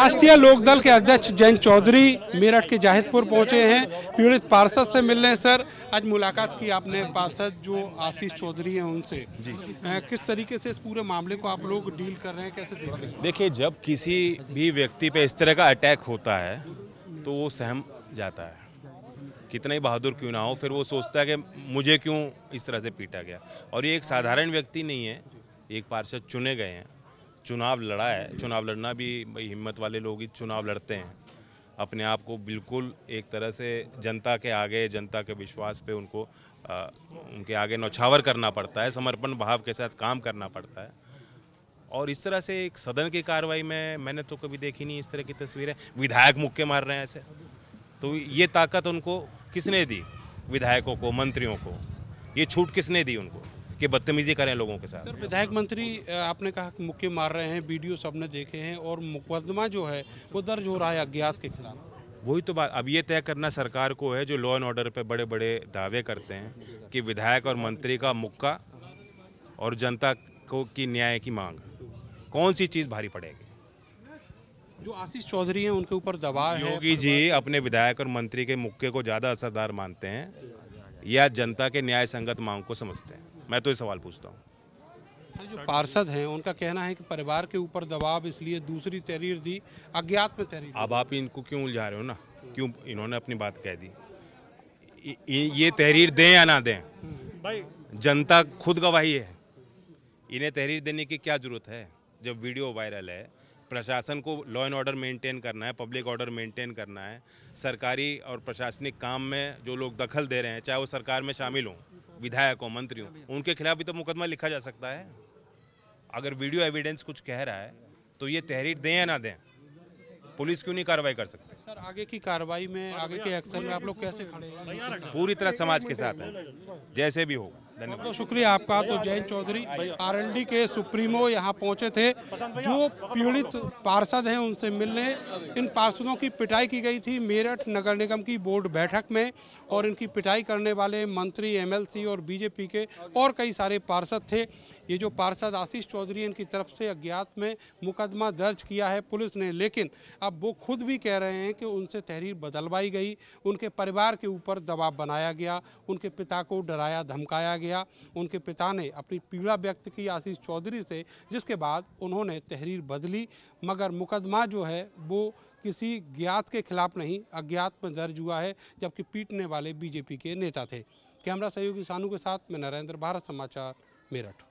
राष्ट्रीय लोकदल के अध्यक्ष जयंत चौधरी मेरठ के जाहिदपुर पहुंचे हैं पीड़ित पार्षद से मिलने सर आज मुलाकात की आपने पार्षद जो आशीष चौधरी हैं उनसे जी किस तरीके से इस पूरे मामले को आप लोग डील कर रहे हैं कैसे देख रहे हैं देखिए जब किसी भी व्यक्ति पे इस तरह का अटैक होता है तो वो सहम जाता है कितना ही बहादुर क्यों ना हो फिर वो सोचता है कि मुझे क्यों इस तरह से पीटा गया और ये एक साधारण व्यक्ति नहीं है एक पार्षद चुने गए हैं चुनाव लड़ा है चुनाव लड़ना भी भाई हिम्मत वाले लोग ही चुनाव लड़ते हैं अपने आप को बिल्कुल एक तरह से जनता के आगे जनता के विश्वास पे उनको आ, उनके आगे नौछावर करना पड़ता है समर्पण भाव के साथ काम करना पड़ता है और इस तरह से एक सदन की कार्रवाई में मैंने तो कभी देखी नहीं इस तरह की तस्वीरें विधायक मुक्के मार रहे हैं ऐसे तो ये ताकत उनको किसने दी विधायकों को मंत्रियों को ये छूट किसने दी उनको कि बदतमीजी करें लोगों के साथ सर विधायक मंत्री आपने कहा कि मुक्के मार रहे हैं वीडियो सबने देखे हैं और मुकदमा जो है वो दर्ज हो रहा है अज्ञात के खिलाफ वही तो बात अब ये तय करना सरकार को है जो लॉ एंड ऑर्डर पर बड़े बड़े दावे करते हैं कि विधायक और मंत्री का मुक्का और जनता को की न्याय की मांग कौन सी चीज़ भारी पड़ेगी जो आशीष चौधरी हैं उनके ऊपर दबाव है योगी जी अपने विधायक और मंत्री के मुक्के को ज़्यादा असरदार मानते हैं या जनता के न्याय संगत मांग को समझते हैं मैं तो ये सवाल पूछता हूँ जो पार्षद हैं उनका कहना है कि परिवार के ऊपर दबाव इसलिए दूसरी तहरीर दी अज्ञात में तहरीर अब आप इनको क्यों उलझा रहे हो ना क्यों इन्होंने अपनी बात कह दी ये तहरीर दें या ना दें भाई जनता खुद गवाही है इन्हें तहरीर देने की क्या जरूरत है जब वीडियो वायरल है प्रशासन को लॉ एंड ऑर्डर मेंटेन करना है पब्लिक ऑर्डर मेंटेन करना है सरकारी और प्रशासनिक काम में जो लोग दखल दे रहे हैं चाहे वो सरकार में शामिल हों विधायक हों मंत्री हों उनके खिलाफ भी तो मुकदमा लिखा जा सकता है अगर वीडियो एविडेंस कुछ कह रहा है तो ये तहरीर दें या ना दें पुलिस क्यों नहीं कार्रवाई कर सकते सर आगे की कार्रवाई में आगे के एक्शन में आप लोग कैसे खड़े हैं पूरी तरह समाज के साथ है जैसे भी होगा बहुत बहुत शुक्रिया आपका तो जयंत चौधरी आरएलडी के सुप्रीमो यहाँ पहुँचे थे जो पीड़ित पार्षद हैं उनसे मिलने इन पार्षदों की पिटाई की गई थी मेरठ नगर निगम की बोर्ड बैठक में और इनकी पिटाई करने वाले मंत्री एमएलसी और बीजेपी के और कई सारे पार्षद थे ये जो पार्षद आशीष चौधरी इनकी तरफ से अज्ञात में मुकदमा दर्ज किया है पुलिस ने लेकिन अब वो खुद भी कह रहे हैं कि उनसे तहरीर बदलवाई गई उनके परिवार के ऊपर दबाव बनाया गया उनके पिता को डराया धमकाया गया किया उनके पिता ने अपनी पीड़ा व्यक्त की आशीष चौधरी से जिसके बाद उन्होंने तहरीर बदली मगर मुकदमा जो है वो किसी ज्ञात के खिलाफ नहीं अज्ञात में दर्ज हुआ है जबकि पीटने वाले बीजेपी के नेता थे कैमरा सहयोगी सानू के साथ मैं नरेंद्र भारत समाचार मेरठ